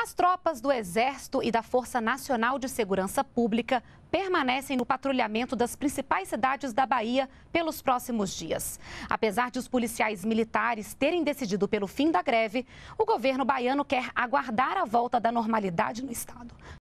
As tropas do Exército e da Força Nacional de Segurança Pública permanecem no patrulhamento das principais cidades da Bahia pelos próximos dias. Apesar de os policiais militares terem decidido pelo fim da greve, o governo baiano quer aguardar a volta da normalidade no estado.